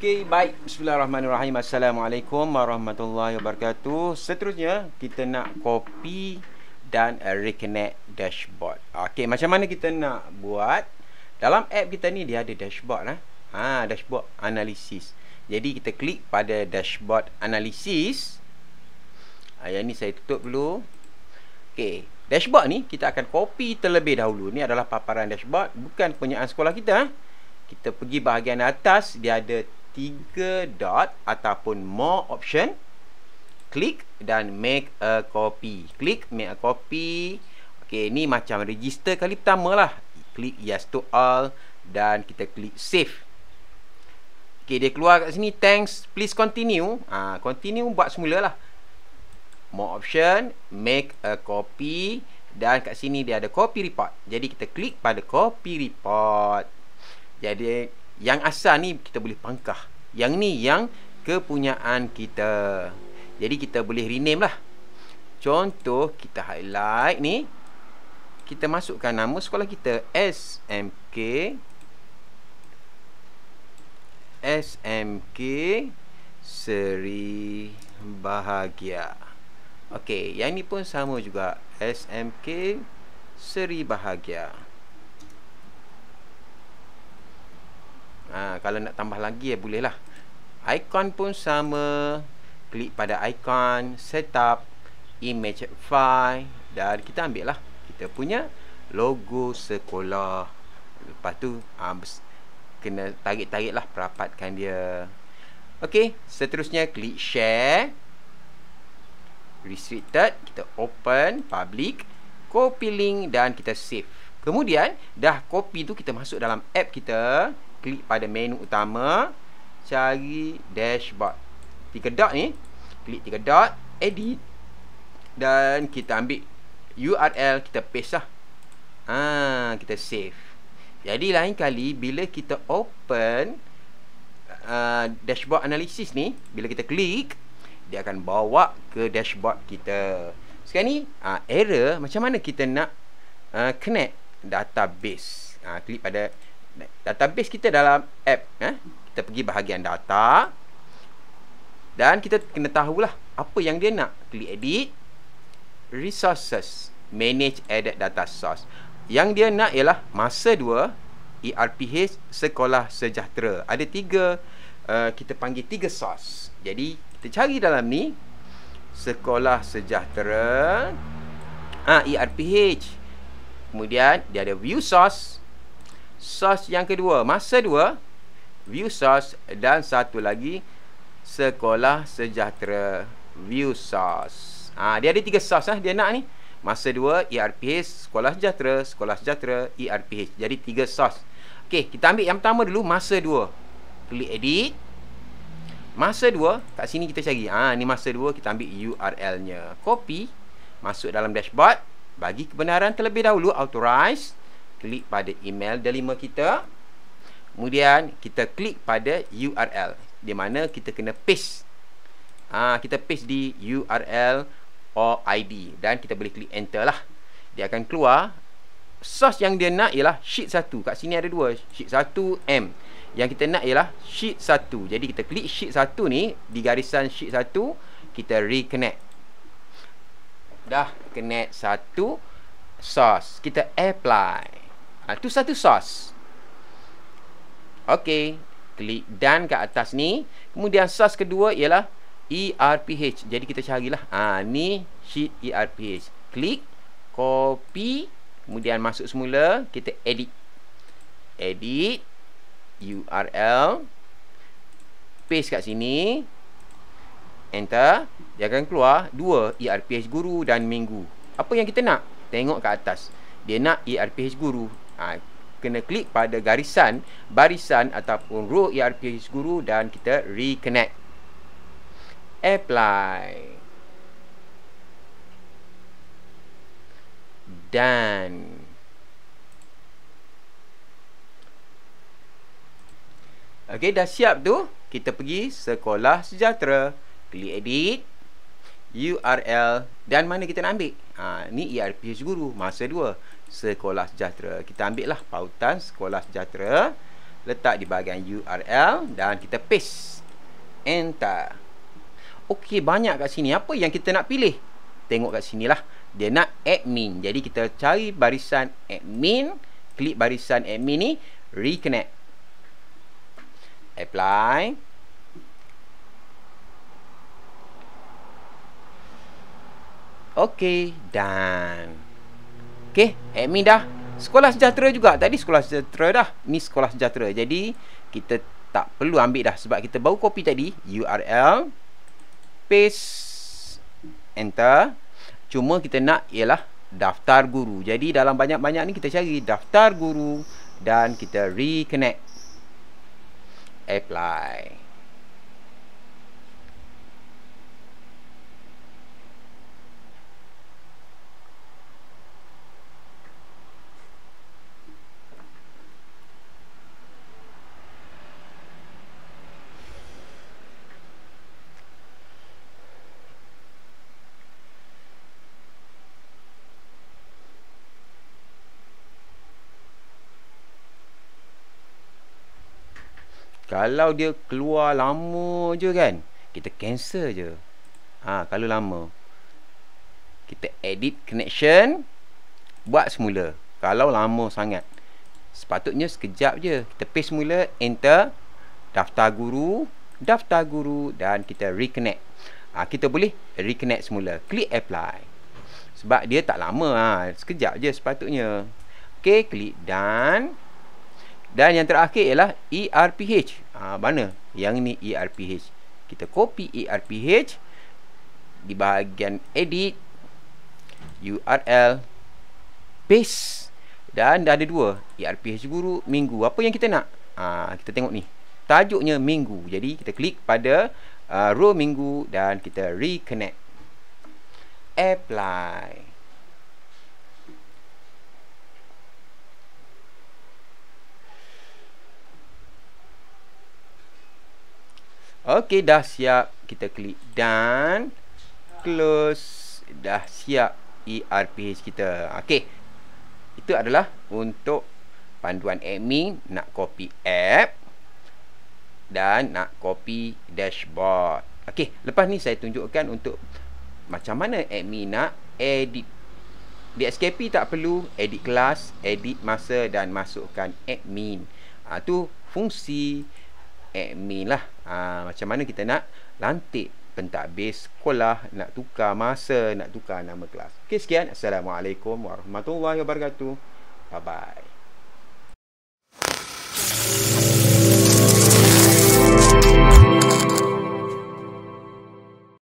Okey, baik. Bismillahirrahmanirrahim. Assalamualaikum warahmatullahi wabarakatuh. Seterusnya, kita nak copy dan reconnect dashboard. Okey, macam mana kita nak buat? Dalam app kita ni dia ada dashboard lah. Ha, dashboard analisis. Jadi kita klik pada dashboard analisis. Ha, yang ni saya tutup dulu. Okey, dashboard ni kita akan copy terlebih dahulu. Ni adalah paparan dashboard, bukan kepunyaan sekolah kita. Eh? Kita pergi bahagian atas, dia ada tiga dot ataupun more option klik dan make a copy klik make a copy ok ni macam register kali pertama lah klik yes to all dan kita klik save ok dia keluar kat sini thanks please continue ha, continue buat semula lah more option make a copy dan kat sini dia ada copy report jadi kita klik pada copy report jadi yang asal ni kita boleh pangkah Yang ni yang kepunyaan kita Jadi kita boleh rename lah Contoh kita highlight ni Kita masukkan nama sekolah kita SMK SMK Seri Bahagia Okey, yang ni pun sama juga SMK Seri Bahagia ha, Kalau nak tambah lagi ya boleh lah Icon pun sama Klik pada icon Setup Image file Dan kita ambil lah Kita punya logo sekolah Lepas tu ha, Kena tarik-tarik lah Perapatkan dia Okey, seterusnya klik share Restricted Kita open public Copy link dan kita save Kemudian dah copy tu kita masuk dalam app kita klik pada menu utama cari dashboard tiga dot ni klik tiga dot edit dan kita ambil URL kita paste lah ha, kita save jadi lain kali bila kita open uh, dashboard analisis ni bila kita klik dia akan bawa ke dashboard kita sekarang ni uh, error macam mana kita nak uh, connect database uh, klik pada database kita dalam app eh? kita pergi bahagian data dan kita kena tahulah apa yang dia nak klik edit resources manage added data source yang dia nak ialah masa 2 ERPH sekolah sejahtera ada 3 uh, eh, kita panggil 3 source jadi kita cari dalam ni sekolah sejahtera ah ha, e ERPH kemudian dia ada view source sos yang kedua masa dua view sos dan satu lagi sekolah sejahtera view sos ha, dia ada tiga sos lah dia nak ni masa dua ERPH sekolah sejahtera sekolah sejahtera ERPH jadi tiga sos ok kita ambil yang pertama dulu masa dua klik edit masa dua kat sini kita cari ha, ni masa dua kita ambil URL nya copy masuk dalam dashboard bagi kebenaran terlebih dahulu authorize klik pada email delima kita kemudian kita klik pada URL di mana kita kena paste ah ha, kita paste di URL or ID dan kita boleh klik enter lah dia akan keluar source yang dia nak ialah sheet 1 kat sini ada dua sheet 1 M yang kita nak ialah sheet 1 jadi kita klik sheet 1 ni di garisan sheet 1 kita reconnect dah connect satu source kita apply ha, tu satu sos ok klik done kat atas ni kemudian sos kedua ialah ERPH jadi kita carilah ha, ah, ni sheet ERPH klik copy kemudian masuk semula kita edit edit URL paste kat sini enter dia akan keluar dua ERPH guru dan minggu apa yang kita nak tengok kat atas dia nak ERPH guru ha, kena klik pada garisan barisan ataupun row ERP guru dan kita reconnect apply dan Okey dah siap tu kita pergi sekolah sejahtera klik edit URL dan mana kita nak ambil ha ni ERP guru masa dua sekolah sejahtera. Kita ambil lah pautan sekolah sejahtera. Letak di bahagian URL dan kita paste. Enter. Okey, banyak kat sini. Apa yang kita nak pilih? Tengok kat sini lah. Dia nak admin. Jadi, kita cari barisan admin. Klik barisan admin ni. Reconnect. Apply. Okey, done. Okey, admin dah. Sekolah sejahtera juga. Tadi sekolah sejahtera dah. Ni sekolah sejahtera. Jadi, kita tak perlu ambil dah. Sebab kita baru copy tadi. URL. Paste. Enter. Cuma kita nak ialah daftar guru. Jadi, dalam banyak-banyak ni kita cari daftar guru. Dan kita reconnect. Apply. Apply. Kalau dia keluar lama je kan Kita cancel je ha, Kalau lama Kita edit connection Buat semula Kalau lama sangat Sepatutnya sekejap je Kita paste semula Enter Daftar guru Daftar guru Dan kita reconnect ha, Kita boleh reconnect semula Klik apply Sebab dia tak lama ha. Sekejap je sepatutnya Okay, klik done dan yang terakhir ialah ERPH. Ha, mana? Yang ni ERPH. Kita copy ERPH di bahagian edit URL paste dan dah ada dua ERPH guru minggu. Apa yang kita nak? Ha, kita tengok ni. Tajuknya minggu. Jadi kita klik pada uh, row minggu dan kita reconnect apply Okey dah siap kita klik dan close dah siap ERPH kita. Okey. Itu adalah untuk panduan admin nak copy app dan nak copy dashboard. Okey, lepas ni saya tunjukkan untuk macam mana admin nak edit Di BSKP tak perlu edit kelas, edit masa dan masukkan admin. Ah ha, tu fungsi admin lah ha, Macam mana kita nak lantik pentadbir sekolah Nak tukar masa, nak tukar nama kelas Okay, sekian Assalamualaikum warahmatullahi wabarakatuh Bye-bye